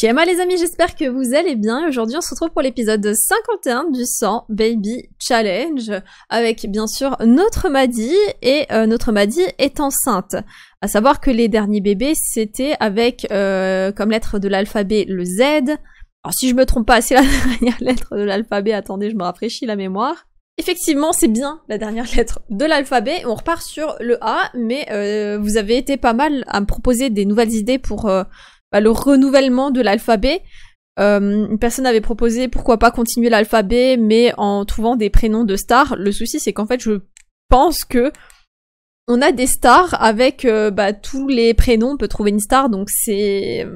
Shema les amis, j'espère que vous allez bien. Aujourd'hui, on se retrouve pour l'épisode 51 du 100 Baby Challenge avec bien sûr notre Madi, et euh, notre Madi est enceinte. À savoir que les derniers bébés, c'était avec euh, comme lettre de l'alphabet le Z. Alors si je me trompe pas, c'est la dernière lettre de l'alphabet. Attendez, je me rafraîchis la mémoire. Effectivement, c'est bien la dernière lettre de l'alphabet. On repart sur le A, mais euh, vous avez été pas mal à me proposer des nouvelles idées pour bah, le renouvellement de l'alphabet. Euh, une personne avait proposé pourquoi pas continuer l'alphabet, mais en trouvant des prénoms de stars. Le souci, c'est qu'en fait, je pense que on a des stars avec euh, bah, tous les prénoms. On peut trouver une star, donc c'est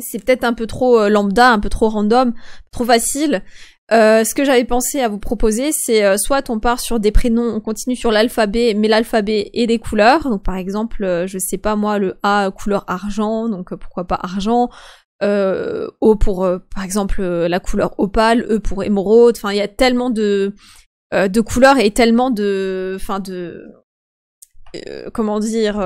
c'est peut-être un peu trop euh, lambda, un peu trop random, trop facile. Euh, ce que j'avais pensé à vous proposer, c'est euh, soit on part sur des prénoms, on continue sur l'alphabet, mais l'alphabet et des couleurs. Donc par exemple, euh, je sais pas moi, le A couleur argent, donc pourquoi pas argent. o pour par exemple la couleur opale, E pour émeraude. Enfin, il y a tellement de de couleurs et tellement de, enfin de, comment dire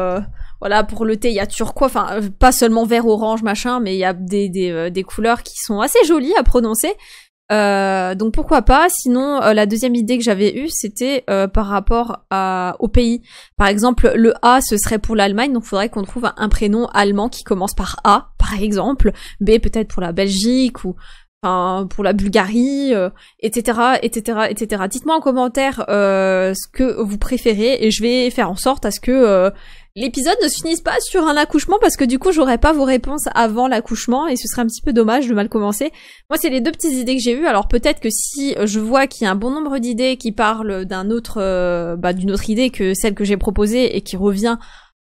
voilà, pour le thé, il y a turquoise, enfin, pas seulement vert, orange, machin, mais il y a des, des, des, couleurs qui sont assez jolies à prononcer. Euh, donc pourquoi pas. Sinon, euh, la deuxième idée que j'avais eue, c'était euh, par rapport à, au pays. Par exemple, le A, ce serait pour l'Allemagne, donc il faudrait qu'on trouve un, prénom allemand qui commence par A, par exemple. B, peut-être pour la Belgique ou pour la Bulgarie, etc., etc., etc. Dites-moi en commentaire ce que vous préférez et je vais faire en sorte à ce que L'épisode ne se finisse pas sur un accouchement parce que du coup j'aurais pas vos réponses avant l'accouchement et ce serait un petit peu dommage de mal commencer. Moi c'est les deux petites idées que j'ai eues. Alors peut-être que si je vois qu'il y a un bon nombre d'idées qui parlent d'un autre, euh, bah, d'une autre idée que celle que j'ai proposée et qui revient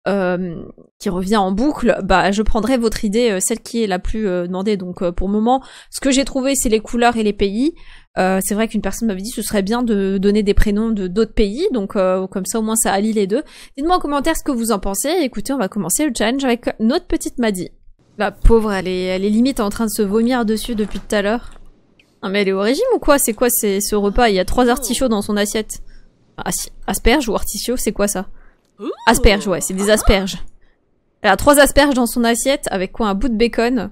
euh, qui revient en boucle, bah je prendrai votre idée, euh, celle qui est la plus euh, demandée. Donc pour le moment, ce que j'ai trouvé, c'est les couleurs et les pays. c'est vrai qu'une personne m'avait dit que ce serait bien de donner des prénoms de d'autres pays, donc comme ça au moins ça allie les deux. Dites-moi en commentaire ce que vous en pensez. Écoutez, on va commencer le challenge avec notre petite Maddy. La pauvre, elle est, elle est limite en train de se vomir dessus depuis tout à l'heure. Non ah, mais elle est au régime ou quoi C'est quoi ce repas Il y a trois artichauts dans son assiette. Asperge ou artichaut, c'est quoi ça Asperges, ouais, c'est des ah. asperges. Elle a trois asperges dans son assiette, avec quoi un bout de bacon.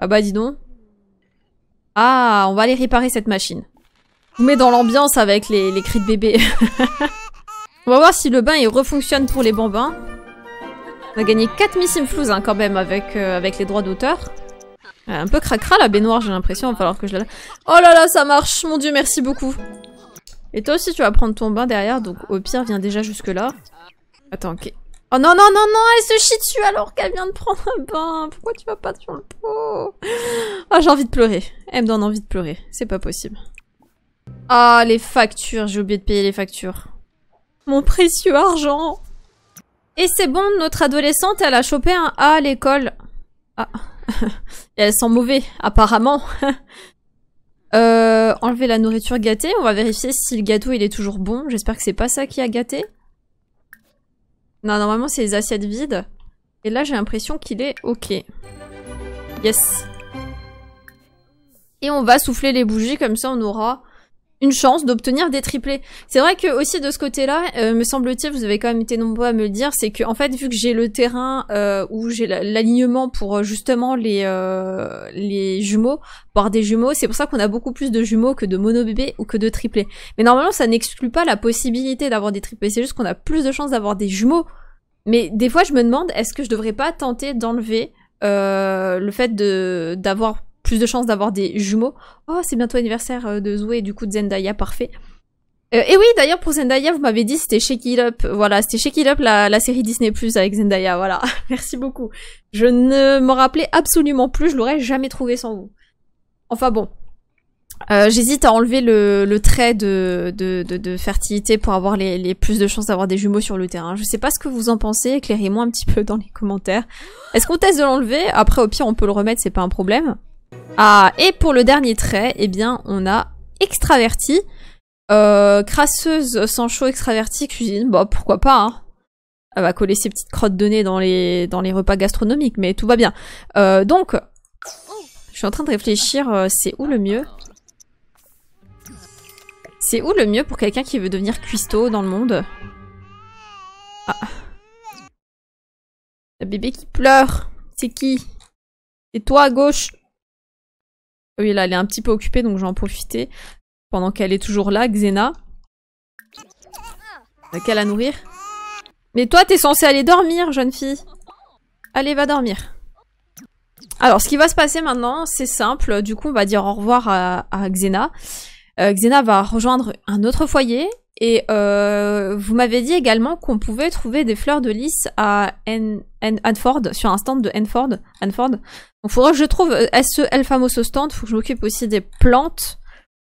Ah bah dis donc. Ah, on va aller réparer cette machine. On vous dans l'ambiance avec les, cris de bébé. on va voir si le bain il refonctionne pour les bambins. On a gagné 4 Missing hein, quand même avec, euh, avec les droits d'auteur. Un peu cracra la baignoire j'ai l'impression, il va falloir que je la... Oh là là ça marche, mon dieu merci beaucoup. Et toi aussi tu vas prendre ton bain derrière donc au pire viens déjà jusque là. Attends, ok. Oh non, non, non, non, elle se chie dessus alors qu'elle vient de prendre un bain. Pourquoi tu vas pas sur le pot Ah, j'ai envie de pleurer. Elle me donne envie de pleurer. C'est pas possible. Ah, les factures. J'ai oublié de payer les factures. Mon précieux argent. Et c'est bon, notre adolescente, elle a chopé un A à l'école. Ah. Et elle sent mauvais, apparemment. euh, enlever la nourriture gâtée. On va vérifier si le gâteau, il est toujours bon. J'espère que c'est pas ça qui a gâté. Non, normalement c'est les assiettes vides. Et là j'ai l'impression qu'il est ok. Yes. Et on va souffler les bougies, comme ça on aura une chance d'obtenir des triplés. C'est vrai que aussi de ce côté-là, euh, me semble-t-il, vous avez quand même été nombreux à me le dire, c'est que en fait, vu que j'ai le terrain euh, où j'ai l'alignement pour euh, justement les euh, les jumeaux, voir des jumeaux, c'est pour ça qu'on a beaucoup plus de jumeaux que de monobébés ou que de triplés. Mais normalement, ça n'exclut pas la possibilité d'avoir des triplés, c'est juste qu'on a plus de chances d'avoir des jumeaux. Mais des fois, je me demande, est-ce que je devrais pas tenter d'enlever le fait de d'avoir plus de chances d'avoir des jumeaux. Oh, c'est bientôt anniversaire euh, de Zoé, du coup de Zendaya, parfait. Euh, et oui, d'ailleurs pour Zendaya, vous m'avez dit c'était Shake It Up. Voilà, c'était Shake It Up la, série Disney Plus avec Zendaya. Voilà, merci beaucoup. Je ne m'en rappelais absolument plus. Je l'aurais jamais trouvé sans vous. Enfin bon. Euh, j'hésite à enlever le, trait de, fertilité pour avoir les, plus de chances d'avoir des jumeaux sur le terrain. Je sais pas ce que vous en pensez, éclairez-moi un petit peu dans les commentaires. Est-ce qu'on teste de l'enlever Après au pire on peut le remettre, c'est pas un problème. Ah, et pour le dernier trait, eh bien, on a extraverti. Euh, crasseuse, sans chaud, extraverti, cuisine, bah pourquoi pas, hein. Elle va coller ses petites crottes de nez dans les, dans les repas gastronomiques, mais tout va bien. Euh, donc, je suis en train de réfléchir, euh, c'est où le mieux C'est où le mieux pour quelqu'un qui veut devenir cuistot dans le monde ah. Le bébé qui pleure, c'est qui C'est toi à gauche oui, là, elle est un petit peu occupée, donc j'en profiter. Pendant qu'elle est toujours là, Xena. T'as qu'à la nourrir. Mais toi, t'es censée aller dormir, jeune fille. Allez, va dormir. Alors, ce qui va se passer maintenant, c'est simple. Du coup, on va dire au revoir à, Xena. Euh, Xena va rejoindre un autre foyer et euh, vous m'avez dit également qu'on pouvait trouver des fleurs de lys à N sur un stand de Hanford. Donc il faudra que je trouve euh, SEL El Famoso stand, faut que je m'occupe aussi des plantes.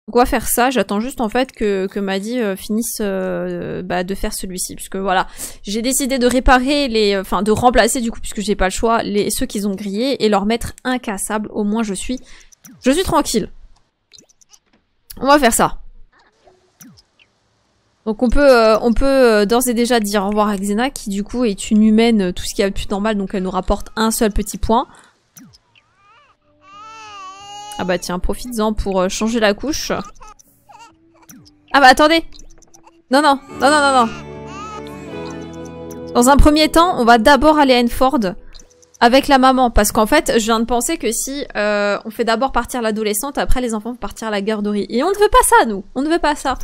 Donc on va faire ça, j'attends juste en fait que, que Maddy euh, finisse euh, bah, de faire celui-ci, puisque voilà, j'ai décidé de réparer les, enfin de remplacer du coup, puisque j'ai pas le choix, les, ceux qu'ils ont grillés et leur mettre incassable, au moins je suis, je suis tranquille. On va faire ça. Donc on peut, euh, on peut euh, d'ores et déjà dire au revoir à Xena qui du coup est une humaine, euh, tout ce qui est a plus normal, donc elle nous rapporte un seul petit point. Ah bah tiens, profites-en pour changer la couche. Ah bah attendez Non, non, non, non, non, non. Dans un premier temps, on va d'abord aller à Enford avec la maman. Parce qu'en fait, je viens de penser que si on fait d'abord partir l'adolescente, après les enfants vont partir à la garderie. Et on ne veut pas ça, nous. On ne veut pas ça.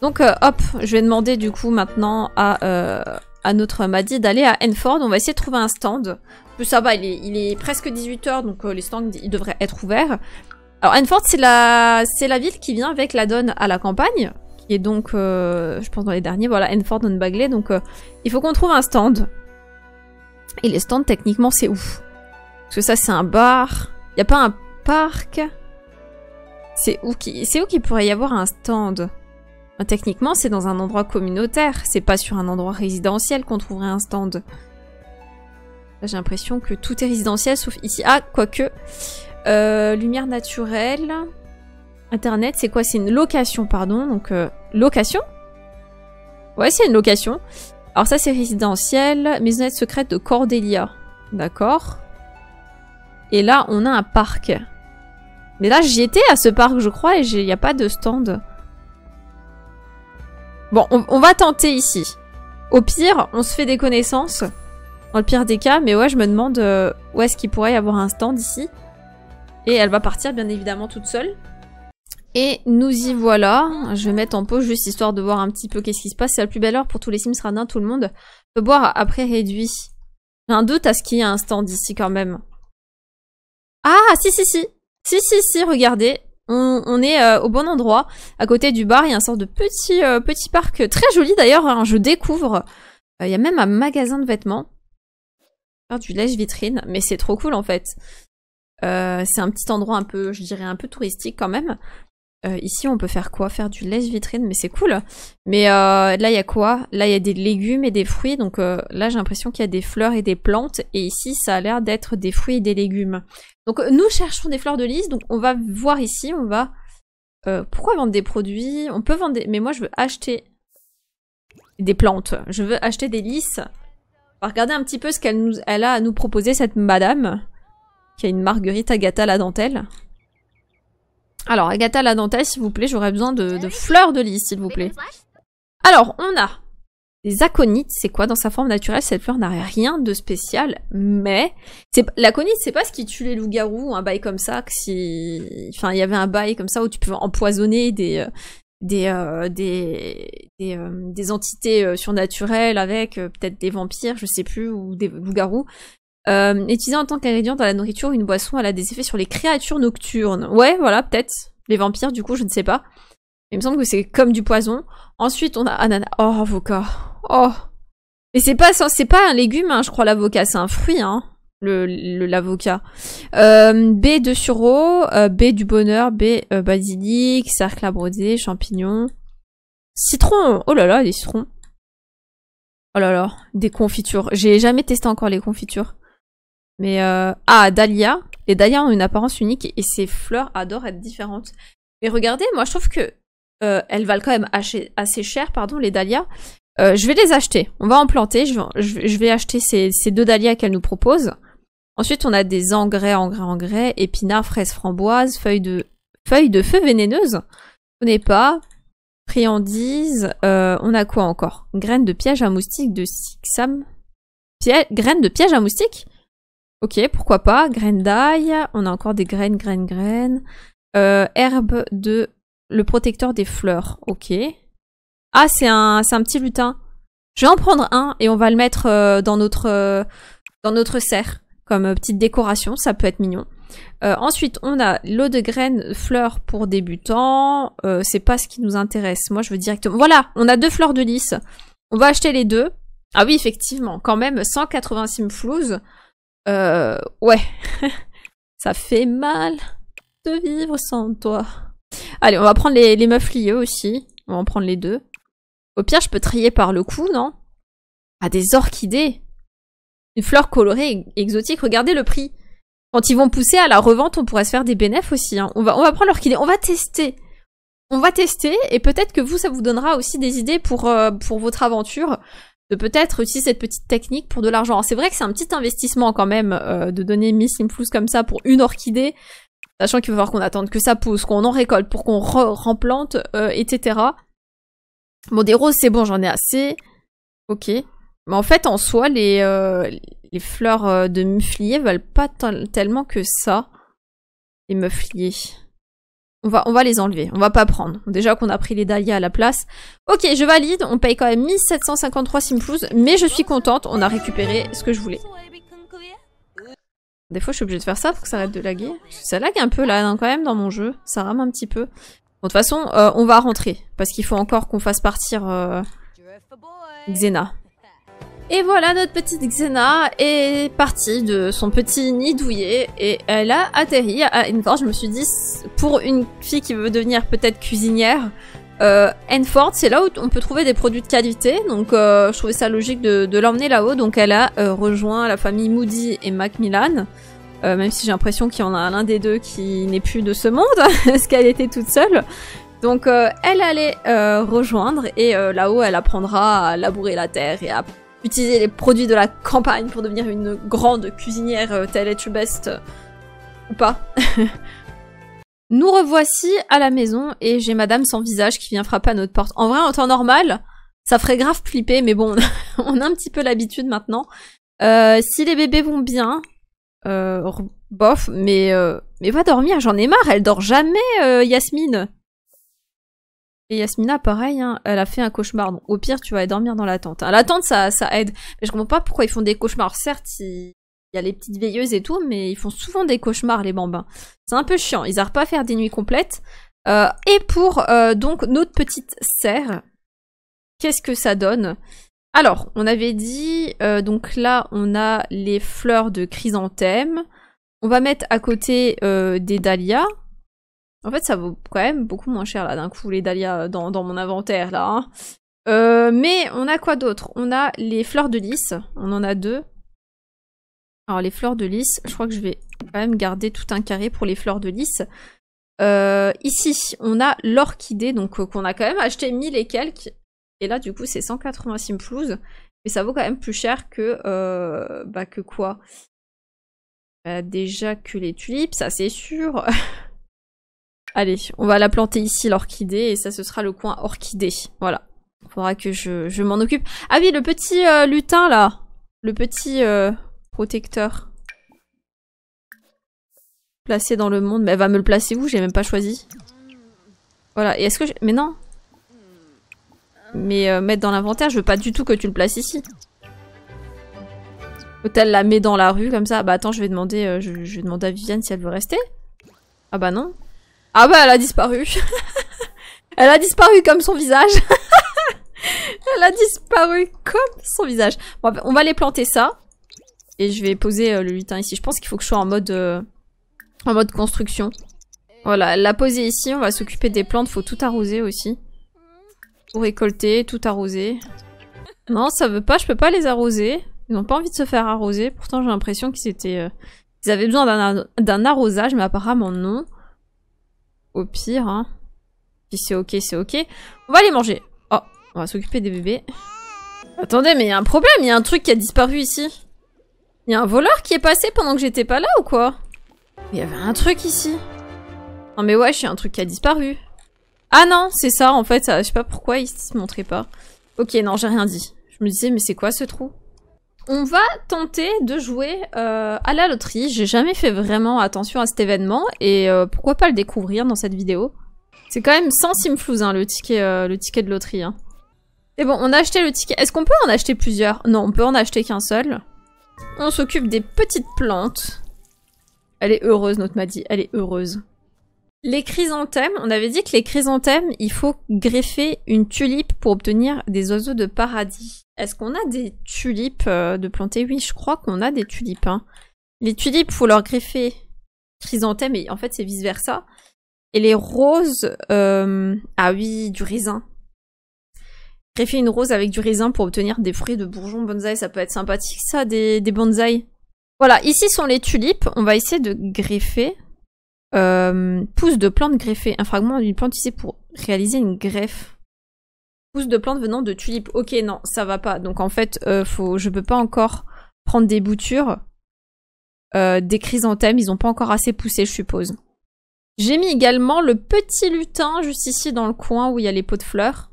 Donc euh, hop, je vais demander du coup maintenant à, euh, à notre Maddy d'aller à Enford. On va essayer de trouver un stand. Plus ça va, il est, presque 18h, donc euh, les stands ils devraient être ouverts. Alors Enford, c'est la, la ville qui vient avec la donne à la campagne. qui est donc, je pense dans les derniers, voilà, Enford on Bagley. Donc il faut qu'on trouve un stand. Et les stands, techniquement, c'est où Parce que ça, c'est un bar. Il n'y a pas un parc C'est où c'est où qu'il pourrait y avoir un stand euh, techniquement, c'est dans un endroit communautaire, c'est pas sur un endroit résidentiel qu'on trouverait un stand. J'ai l'impression que tout est résidentiel sauf ici. Ah, quoique. Euh, lumière naturelle. Internet, c'est quoi C'est une location, pardon. Donc, euh, location Ouais, c'est une location. Alors ça, c'est résidentiel. Maisonnette secrète de Cordelia. D'accord. Et là, on a un parc. Mais là, j'y étais à ce parc, je crois, et il n'y a pas de stand. Bon, on, va tenter ici. Au pire, on se fait des connaissances. Dans le pire des cas, mais ouais, je me demande euh, où est-ce qu'il pourrait y avoir un stand ici. Et elle va partir, bien évidemment, toute seule. Et nous y voilà. Je vais mettre en pause juste histoire de voir un petit peu qu'est-ce qui se passe. C'est la plus belle heure pour tous les Sims radins, tout le monde. peut boire après réduit. J'ai un doute à ce qu'il y ait un stand ici quand même. Ah, si, si, si. Si, si, si, regardez. On, est euh, au bon endroit, à côté du bar. Il y a un sort de petit euh, petit parc très joli d'ailleurs. Hein, je découvre. Euh, il y a même un magasin de vêtements. Faire du lèche vitrine, mais c'est trop cool en fait. c'est un petit endroit un peu, je dirais un peu touristique quand même. ici, on peut faire quoi Faire du lèche-vitrine, mais c'est cool. Mais là, il y a quoi Là, il y a des légumes et des fruits. Donc là, j'ai l'impression qu'il y a des fleurs et des plantes. Et ici, ça a l'air d'être des fruits et des légumes. Donc euh, nous cherchons des fleurs de lys, donc on va voir ici, on va... Euh, pourquoi vendre des produits On peut vendre des... Mais moi je veux acheter des plantes. Je veux acheter des lys. On va regarder un petit peu ce qu'elle nous... a à nous proposer, cette madame. Qui a une marguerite Agatha la dentelle. Alors Agatha la dentelle, s'il vous plaît, j'aurais besoin de, de fleurs de lys, s'il vous plaît. Alors, on a les aconites, c'est quoi Dans sa forme naturelle, cette fleur n'a rien de spécial, mais l'aconite, c'est pas ce qui tue les loups-garous, un bail comme ça, que si... Enfin, il y avait un bail comme ça où tu peux empoisonner des... Euh, euh, des, des, euh, des, entités surnaturelles avec peut-être des vampires, je sais plus, ou des loups-garous. utilisé en tant qu'ingrédient dans la nourriture, une boisson, elle a des effets sur les créatures nocturnes. Ouais, voilà, peut-être. Les vampires, du coup, je ne sais pas. Il me semble que c'est comme du poison. Ensuite, on a ananas. Oh, avocat. Oh Mais c'est pas, c'est pas un légume, hein, je crois, l'avocat, c'est un fruit, hein, le l'avocat. Euh, B de sureau, euh, B du bonheur, B euh, basilic, cercle à broder, champignons. Citron Oh là là, les citrons Oh là là, des confitures. J'ai jamais testé encore les confitures. Mais euh, Ah, dahlia. Les Dahlia ont une apparence unique et ces fleurs adorent être différentes. Mais regardez, moi je trouve que euh, elles valent quand même assez, cher, pardon, les dahlias. Euh, je vais les acheter. On va en planter. Je vais, acheter ces, deux dahlias qu'elle nous propose. Ensuite, on a des engrais, engrais, engrais, épinards, fraises, framboises, feuilles de, feuilles de feu vénéneuses. On n'est pas. Friandises. Euh, on a quoi encore Graines de piège à moustique de Sixam. graines de piège à moustique Ok, pourquoi pas. Graines d'ail. On a encore des graines, graines, graines. Euh, herbe de... Le protecteur des fleurs. Ok. Ah, c'est un, un petit lutin. Je vais en prendre un et on va le mettre euh, dans notre euh, dans notre serre comme euh, petite décoration. Ça peut être mignon. ensuite, on a l'eau de graines fleurs pour débutants. c'est pas ce qui nous intéresse. Moi, je veux directement. Voilà, on a deux fleurs de lys. On va acheter les deux. Ah oui, effectivement, quand même 186 floues. ouais, ça fait mal de vivre sans toi. Allez, on va prendre les, meufs aussi. On va en prendre les deux. Au pire, je peux trier par le coup, non Ah, des orchidées Une fleur colorée exotique, regardez le prix Quand ils vont pousser à la revente, on pourrait se faire des bénéfices aussi. Hein. On, va, on va prendre l'orchidée, on va tester on va tester et peut-être que vous, ça vous donnera aussi des idées pour, euh, pour votre aventure de peut-être aussi cette petite technique pour de l'argent. C'est vrai que c'est un petit investissement quand même euh, de donner Miss plus comme ça pour une orchidée, sachant qu'il va falloir qu'on attende que ça pousse, qu'on en récolte pour qu'on remplante, etc. Euh, Bon, des roses, c'est bon, j'en ai assez. Ok. Mais en fait, en soi, les, euh, fleurs euh, de muflier valent pas tellement que ça. Les mufliers. On va, on va les enlever. On va pas prendre. Déjà qu'on a pris les dahlias à la place. Ok, je valide. On paye quand même 1753 simples. Mais je suis contente. On a récupéré ce que je voulais. Des fois, je suis obligée de faire ça pour que ça arrête de laguer. Ça lague un peu là, hein, quand même, dans mon jeu. Ça rame un petit peu de toute façon, euh, on va rentrer. Parce qu'il faut encore qu'on fasse partir euh, Xena. Et voilà, notre petite Xena est partie de son petit nid douillet et elle a atterri à Enfort. Je me suis dit, pour une fille qui veut devenir peut-être cuisinière, Enfort, euh, c'est là où on peut trouver des produits de qualité. Donc, je trouvais ça logique de, de l'emmener là-haut. Donc, elle a rejoint la famille Moody et Macmillan. Euh, même si j'ai l'impression qu'il y en a l'un des deux qui n'est plus de ce monde, parce qu'elle était toute seule. Donc euh, elle allait euh, rejoindre et là-haut elle apprendra à labourer la terre et à utiliser les produits de la campagne pour devenir une grande cuisinière telle est best ou pas. Nous revoici à la maison et j'ai madame sans visage qui vient frapper à notre porte. En vrai en temps normal ça ferait grave flipper mais bon on a un petit peu l'habitude maintenant. si les bébés vont bien, euh, bof, mais, euh, mais va dormir, j'en ai marre, elle dort jamais, euh, Yasmine. Et Yasmina, pareil, hein, elle a fait un cauchemar. Donc, au pire, tu vas aller dormir dans la tente. Hein, la tente, ça, ça aide. Mais je comprends pas pourquoi ils font des cauchemars. Certes, il y a les petites veilleuses et tout, mais ils font souvent des cauchemars, les bambins. C'est un peu chiant. Ils n'arrivent pas à faire des nuits complètes. et pour donc notre petite serre, qu'est-ce que ça donne alors, on avait dit, euh, donc là, on a les fleurs de chrysanthème. On va mettre à côté euh, des dahlias. En fait, ça vaut quand même beaucoup moins cher, là, d'un coup, les dahlias euh, dans, dans mon inventaire, là. Hein. mais on a quoi d'autre On a les fleurs de lys. On en a deux. Alors, les fleurs de lys, je crois que je vais quand même garder tout un carré pour les fleurs de lys. ici, on a l'orchidée, donc qu'on a quand même acheté mille et quelques. Et là, du coup, c'est 186 pelouses. Mais ça vaut quand même plus cher que, euh, bah, que quoi bah, Déjà que les tulipes, ça c'est sûr. Allez, on va la planter ici, l'orchidée, et ça ce sera le coin orchidée. Voilà. Faudra que je, m'en occupe. Ah oui, le petit euh, lutin là. Le petit euh, protecteur. Placé dans le monde. Mais elle va me le placer où J'ai même pas choisi. Voilà. Et est-ce que je... Mais non mais euh, mettre dans l'inventaire, je veux pas du tout que tu le places ici. Peut-elle la met dans la rue comme ça Bah attends, je vais demander, euh, je, vais demander à Viviane si elle veut rester. Ah bah non. Ah bah elle a disparu. elle a disparu comme son visage. elle a disparu comme son visage. Bon, bah, on va les planter ça. Et je vais poser euh, le lutin ici. Je pense qu'il faut que je sois en mode, en mode construction. Voilà, elle l'a posé ici. On va s'occuper des plantes. Faut tout arroser aussi. Tout récolter, tout arroser. Non, ça veut pas, je peux pas les arroser. Ils n'ont pas envie de se faire arroser. Pourtant, j'ai l'impression qu'ils étaient... Euh, ils avaient besoin d'un arrosage, mais apparemment non. Au pire, hein. Si c'est ok, c'est ok. On va les manger. Oh, on va s'occuper des bébés. Attendez, mais il y a un problème, il y a un truc qui a disparu ici. Il y a un voleur qui est passé pendant que j'étais pas là ou quoi Il y avait un truc ici. Non mais ouais, il y a un truc qui a disparu. Ah non, c'est ça, en fait, je sais pas pourquoi il se montrait pas. Ok, non, j'ai rien dit. Je me disais, mais c'est quoi ce trou On va tenter de jouer euh, à la loterie. J'ai jamais fait vraiment attention à cet événement, et euh, pourquoi pas le découvrir dans cette vidéo C'est quand même sans simflouz, hein, le ticket, euh, le ticket de loterie. Hein. Et bon, on a acheté le ticket. Est-ce qu'on peut en acheter plusieurs Non, on peut en acheter qu'un seul. On s'occupe des petites plantes. Elle est heureuse, notre Maddy. Elle est heureuse. Les chrysanthèmes, on avait dit que les chrysanthèmes, il faut greffer une tulipe pour obtenir des oiseaux de paradis. Est-ce qu'on a des tulipes euh, de planter Oui, je crois qu'on a des tulipes. Hein. Les tulipes, faut leur greffer chrysanthèmes, et en fait c'est vice versa. Et les roses, euh, ah oui, du raisin. Greffer une rose avec du raisin pour obtenir des fruits de bourgeons bonsaï, ça peut être sympathique ça, des, des bonsaïs. Voilà, ici sont les tulipes, on va essayer de greffer. Euh, pousse de plante greffée, un fragment d'une plante ici pour réaliser une greffe. Pousse de plante venant de tulipes. Ok, non, ça va pas. Donc en fait, euh, faut, je peux pas encore prendre des boutures. Euh, des chrysanthèmes, ils ont pas encore assez poussé, je suppose. J'ai mis également le petit lutin juste ici dans le coin où il y a les pots de fleurs.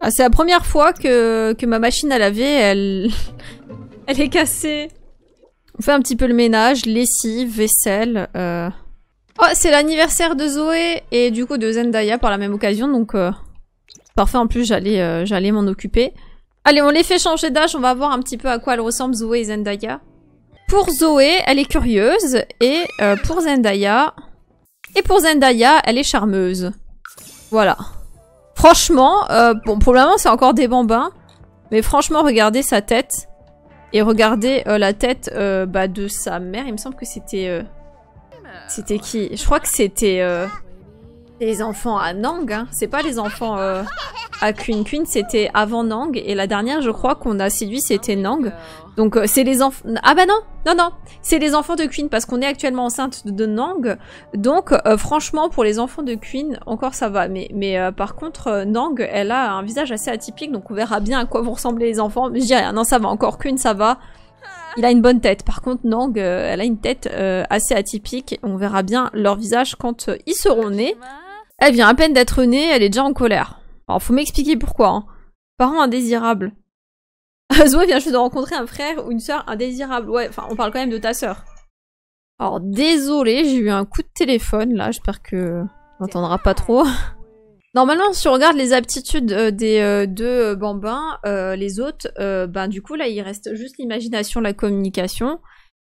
Ah, c'est la première fois que, que ma machine à laver, elle, elle est cassée. On fait un petit peu le ménage, lessive, vaisselle. Euh. Oh, c'est l'anniversaire de Zoé et du coup de Zendaya par la même occasion, donc euh, parfait. En plus, j'allais euh, j'allais m'en occuper. Allez, on les fait changer d'âge, on va voir un petit peu à quoi elles ressemblent Zoé et Zendaya. Pour Zoé, elle est curieuse et euh, pour Zendaya... Et pour Zendaya, elle est charmeuse. Voilà. Franchement, bon, probablement c'est encore des bambins. Mais franchement, regardez sa tête. Et regardez la tête bah, de sa mère. Il me semble que c'était c'était qui Je crois que c'était euh, les enfants à Nang. Hein. C'est pas les enfants euh, à Queen. Queen c'était avant Nang. Et la dernière, je crois qu'on a séduit, c'était Nang. Donc euh, c'est les enfants... Ah bah non Non, non C'est les enfants de Queen parce qu'on est actuellement enceinte de Nang. Donc franchement, pour les enfants de Queen, encore ça va. Mais, mais par contre, Nang, elle a un visage assez atypique. Donc on verra bien à quoi vont ressembler les enfants. Mais je dis rien. Ah non, ça va. Encore Queen, ça va. Il a une bonne tête. Par contre, Nang, euh, elle a une tête euh, assez atypique. On verra bien leur visage quand euh, ils seront nés. Elle vient à peine d'être née, elle est déjà en colère. Alors, faut m'expliquer pourquoi. Hein. Parents indésirables. Zoé vient juste de rencontrer un frère ou une sœur indésirable. Ouais, enfin, on parle quand même de ta sœur. Alors, désolé, j'ai eu un coup de téléphone, là. J'espère que on n'entendra pas trop. Normalement, si on regarde les aptitudes euh, des euh, deux euh, bambins, les autres, ben du coup là, il reste juste l'imagination, la communication.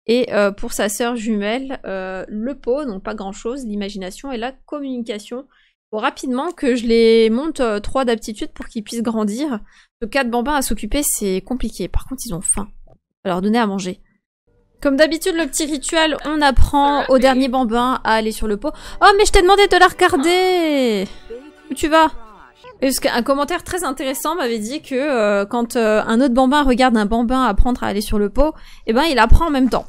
Et pour sa sœur jumelle, le pot, donc pas grand chose, l'imagination et la communication. Faut rapidement que je les monte trois d'aptitudes pour qu'ils puissent grandir. Le quatre bambins à s'occuper, c'est compliqué. Par contre, ils ont faim. Alors leur donner à manger. Comme d'habitude, le petit rituel, on apprend au dernier bambin à aller sur le pot. Oh, mais je t'ai demandé de la regarder où tu vas Un qu'un commentaire très intéressant m'avait dit que euh, quand euh, un autre bambin regarde un bambin apprendre à aller sur le pot, eh ben il apprend en même temps.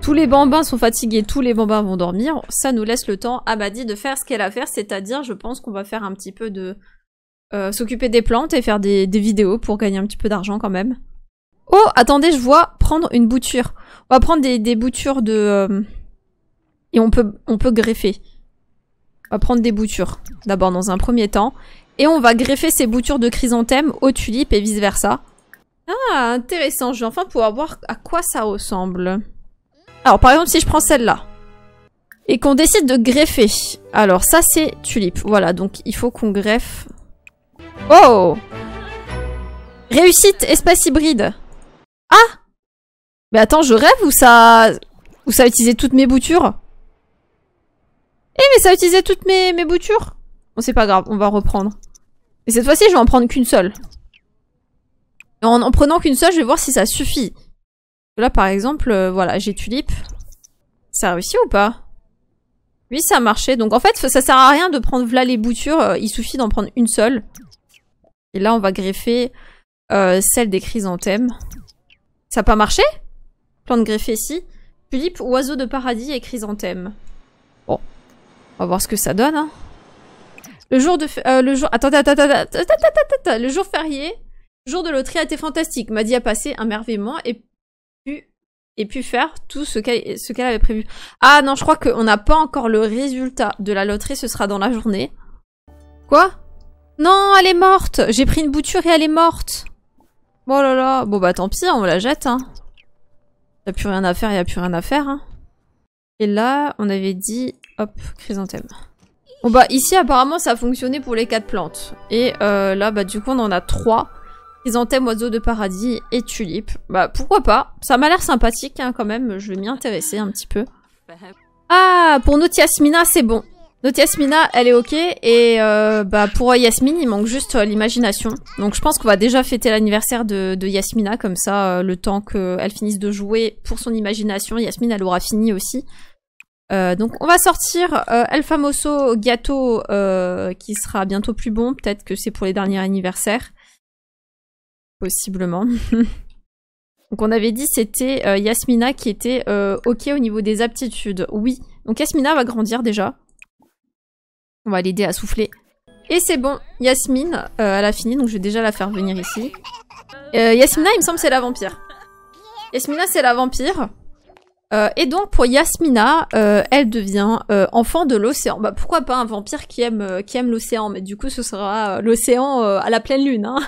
Tous les bambins sont fatigués, tous les bambins vont dormir. Ça nous laisse le temps à Badi de faire ce qu'elle a à faire, c'est-à-dire je pense qu'on va faire un petit peu de... Euh, s'occuper des plantes et faire des, vidéos pour gagner un petit peu d'argent quand même. Oh, attendez, je vois prendre une bouture. On va prendre des, des boutures de... et on peut, on peut greffer. On va prendre des boutures d'abord dans un premier temps. Et on va greffer ces boutures de chrysanthème aux tulipes et vice versa. Ah, intéressant. Je vais enfin pouvoir voir à quoi ça ressemble. Alors, par exemple, si je prends celle-là. Et qu'on décide de greffer. Alors, ça, c'est tulipe. Voilà, donc il faut qu'on greffe... Oh Réussite, espèce hybride. Ah Mais attends, je rêve ou ça... Ou ça a utilisé toutes mes boutures eh mais ça a utilisé toutes mes, boutures On c'est pas grave, on va reprendre. Mais cette fois-ci je vais en prendre qu'une seule. en, en prenant qu'une seule, je vais voir si ça suffit. Là par exemple, euh, voilà, j'ai tulipe. Ça a réussi ou pas Oui ça a marché, donc en fait ça sert à rien de prendre là les boutures, euh, il suffit d'en prendre une seule. Et là on va greffer euh, celle des chrysanthèmes. Ça a pas marché Plante greffée ici. Tulipe, oiseau de paradis et chrysanthème. On va voir ce que ça donne. Hein. Le jour de... Euh, le jour... Attendez, attendez, Le jour férié, jour de loterie a été fantastique. Maddy a passé un merveillement et pu, et pu faire tout ce qu'elle avait prévu. Ah non, je crois qu'on n'a pas encore le résultat de la loterie. Ce sera dans la journée. Quoi Non, elle est morte J'ai pris une bouture et elle est morte Oh là là Bon bah tant pis, on la jette. n'y hein. a plus rien à faire, il a plus rien à faire. Hein. Et là, on avait dit Hop, chrysanthème. Bon bah ici apparemment ça a fonctionné pour les quatre plantes. Et euh, là bah du coup on en a trois. Chrysanthème, oiseau de paradis et tulipe. Bah pourquoi pas, ça m'a l'air sympathique hein, quand même, je vais m'y intéresser un petit peu. Ah, pour notre Yasmina c'est bon. Notre Yasmina elle est ok et euh, bah pour Yasmine il manque juste euh, l'imagination. Donc je pense qu'on va déjà fêter l'anniversaire de, de, Yasmina comme ça le temps qu'elle finisse de jouer pour son imagination. Yasmine elle aura fini aussi. Euh, donc on va sortir euh, El Famoso Gâteau euh, qui sera bientôt plus bon. Peut-être que c'est pour les derniers anniversaires. Possiblement. donc on avait dit c'était Yasmina qui était ok au niveau des aptitudes. Oui. Donc Yasmina va grandir déjà. On va l'aider à souffler. Et c'est bon, Yasmine, elle a fini, donc je vais déjà la faire venir ici. Yasmina, il me semble, c'est la vampire. Yasmina, c'est la vampire. Euh, et donc pour Yasmina, euh, elle devient euh, enfant de l'océan. Bah pourquoi pas un vampire qui aime qui aime l'océan, mais du coup ce sera l'océan à la pleine lune. Hein.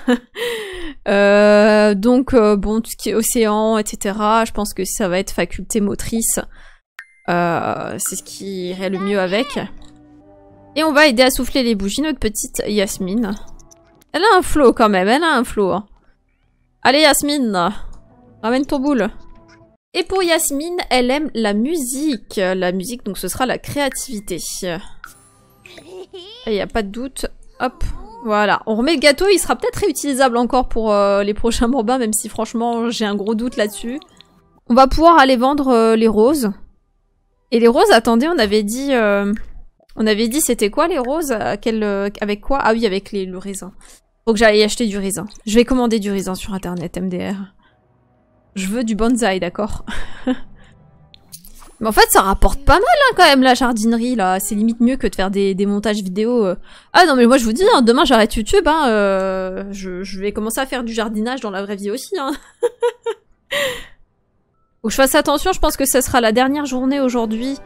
donc bon tout ce qui est océan, etc. Je pense que ça va être faculté motrice. C'est ce qui irait le mieux avec. Et on va aider à souffler les bougies notre petite Yasmine. Elle a un flot quand même, elle a un flot. Hein. Allez Yasmine, ramène ton boule. Et pour Yasmine, elle aime la musique. La musique, donc ce sera la créativité. Il n'y a pas de doute. Hop, voilà. On remet le gâteau, il sera peut-être réutilisable encore pour euh, les prochains bambins, même si franchement, j'ai un gros doute là-dessus. On va pouvoir aller vendre euh, les roses. Et les roses, attendez, on avait dit... Euh, on avait dit c'était quoi les roses Avec quoi Ah oui, avec les, le raisin. Faut que j'aille acheter du raisin. Je vais commander du raisin sur internet, MDR. Je veux du bonsaï, d'accord Mais en fait, ça rapporte pas mal hein, quand même la jardinerie là. C'est limite mieux que de faire des, montages vidéo. Euh. Ah non mais moi je vous dis, hein, demain j'arrête YouTube. Hein, euh. je, vais commencer à faire du jardinage dans la vraie vie aussi. Hein. je fasse attention. Je pense que ça sera la dernière journée aujourd'hui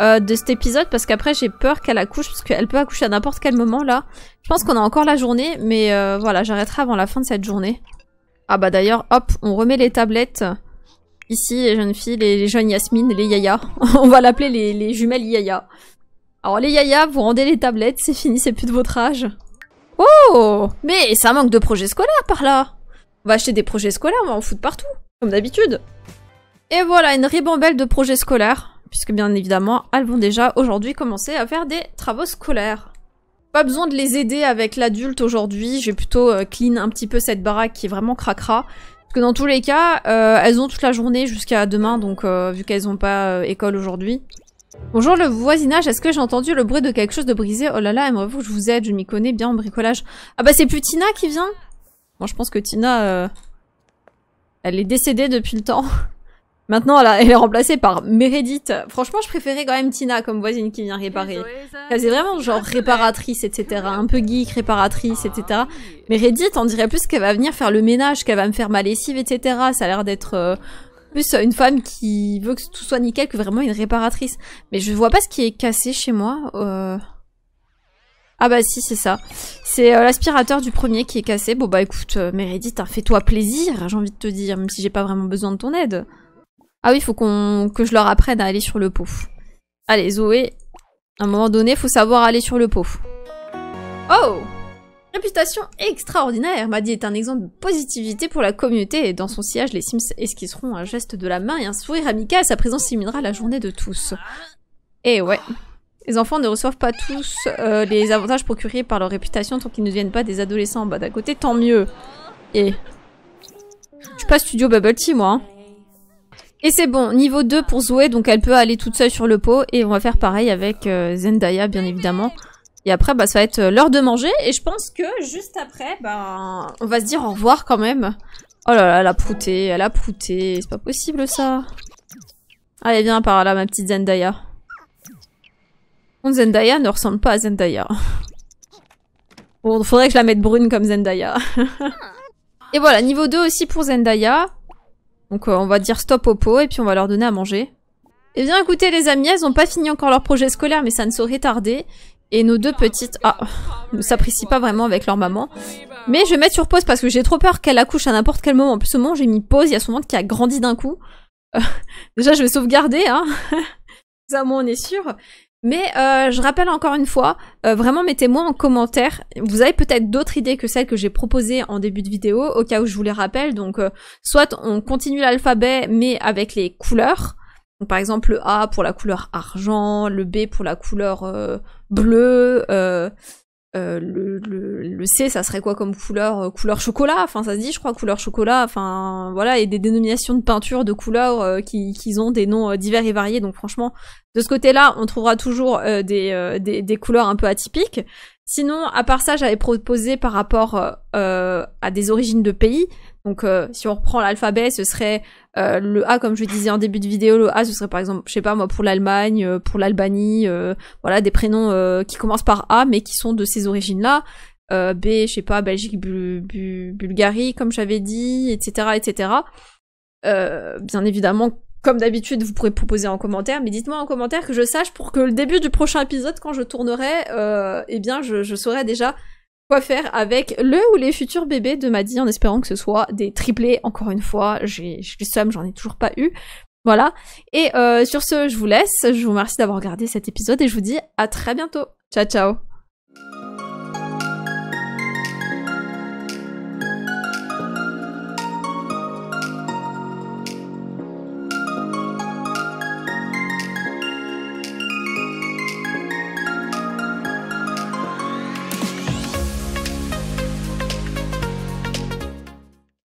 euh, de cet épisode parce qu'après j'ai peur qu'elle accouche parce qu'elle peut accoucher à n'importe quel moment là. Je pense qu'on a encore la journée, mais voilà, j'arrêterai avant la fin de cette journée. Ah bah d'ailleurs, hop, on remet les tablettes. Ici, les jeunes filles, les, jeunes Yasmine, les Yaya. on va l'appeler les, les, jumelles Yaya. Alors les Yaya, vous rendez les tablettes, c'est fini, c'est plus de votre âge. Oh Mais ça manque de projets scolaires par là On va acheter des projets scolaires, on va en foutre partout, comme d'habitude. Et voilà, une ribambelle de projets scolaires puisque bien évidemment, elles vont déjà aujourd'hui commencer à faire des travaux scolaires. Pas besoin de les aider avec l'adulte aujourd'hui, j'ai plutôt euh, clean un petit peu cette baraque qui est vraiment cracra. Parce que dans tous les cas, euh, elles ont toute la journée jusqu'à demain, donc euh, vu qu'elles n'ont pas école aujourd'hui. Bonjour le voisinage, est-ce que j'ai entendu le bruit de quelque chose de brisé Oh là là, moi vous je vous aide Je m'y connais bien en bricolage. Ah bah c'est plus Tina qui vient Moi je pense que Tina... elle est décédée depuis le temps. Maintenant, elle, est remplacée par Meredith. Franchement, je préférais quand même Tina comme voisine qui vient réparer. Elle est vraiment genre réparatrice, etc. Un peu geek, réparatrice, etc. Ah Meredith, on dirait plus qu'elle va venir faire le ménage, qu'elle va me faire ma lessive, etc. Ça a l'air d'être... Euh, plus une femme qui veut que tout soit nickel que vraiment une réparatrice. Mais je vois pas ce qui est cassé chez moi. Euh. Ah bah si, c'est ça. C'est euh, l'aspirateur du premier qui est cassé. Bon bah écoute, Meredith, hein, fais-toi plaisir, j'ai envie de te dire, même si j'ai pas vraiment besoin de ton aide. Ah oui, faut qu'on que je leur apprenne à aller sur le pot. Allez, Zoé, à un moment donné, faut savoir aller sur le pot. Oh Réputation extraordinaire, Maddy est un exemple de positivité pour la communauté et dans son sillage, les Sims esquisseront un geste de la main et un sourire amical. Sa présence illuminera la journée de tous. Et eh ouais. Les enfants ne reçoivent pas tous euh, les avantages procurés par leur réputation tant qu'ils ne deviennent pas des adolescents. bas d'un côté, tant mieux. Et... Je suis pas studio Bubble Tea, moi. Hein. Et c'est bon, niveau 2 pour Zoé, donc elle peut aller toute seule sur le pot. Et on va faire pareil avec euh, Zendaya, bien évidemment. Et après, bah, ça va être euh, l'heure de manger. Et je pense que juste après, bah, on va se dire au revoir quand même. Oh là là, elle a prouté, elle a prouté. C'est pas possible ça. Allez, viens par là, ma petite Zendaya. Mon Zendaya ne ressemble pas à Zendaya. Bon, faudrait que je la mette brune comme Zendaya. Et voilà, niveau 2 aussi pour Zendaya. Donc euh, on va dire stop au pot et puis on va leur donner à manger. Eh bien écoutez les amis, elles n'ont pas fini encore leur projet scolaire mais ça ne saurait tarder. Et nos deux petites... Ah, ne s'apprécient pas vraiment avec leur maman. Mais je vais mettre sur pause parce que j'ai trop peur qu'elle accouche à n'importe quel moment. En plus au moment j'ai mis pause, il y a son moment qui a grandi d'un coup. Euh, déjà je vais sauvegarder, hein. ça moi on est sûr. Mais euh, je rappelle encore une fois, euh, vraiment mettez-moi en commentaire. Vous avez peut-être d'autres idées que celles que j'ai proposées en début de vidéo, au cas où je vous les rappelle. Donc, euh, soit on continue l'alphabet, mais avec les couleurs. par exemple, le A pour la couleur argent, le B pour la couleur bleue, euh, le, le, C, ça serait quoi comme couleur euh, Couleur chocolat, enfin ça se dit, je crois, couleur chocolat, enfin voilà, et des dénominations de peinture, de couleurs euh, qui, qui, ont des noms divers et variés. Donc franchement, de ce côté-là, on trouvera toujours des, des, des, couleurs un peu atypiques. Sinon, à part ça, j'avais proposé par rapport euh, euh, à des origines de pays. Donc, euh, si on reprend l'alphabet, ce serait le A, comme je disais en début de vidéo, le A, ce serait par exemple, je sais pas moi, pour l'Allemagne, pour l'Albanie, voilà, des prénoms qui commencent par A, mais qui sont de ces origines-là. B, je sais pas, Belgique, Bulgarie, comme j'avais dit, etc., etc. bien évidemment, comme d'habitude, vous pourrez proposer en commentaire, mais dites-moi en commentaire que je sache pour que le début du prochain épisode, quand je tournerai, euh, eh bien, je, saurai déjà quoi faire avec le ou les futurs bébés de Maddy en espérant que ce soit des triplés. Encore une fois, j'ai le j'en ai toujours pas eu. Voilà. Et euh, sur ce, je vous laisse. Je vous remercie d'avoir regardé cet épisode et je vous dis à très bientôt. Ciao, ciao.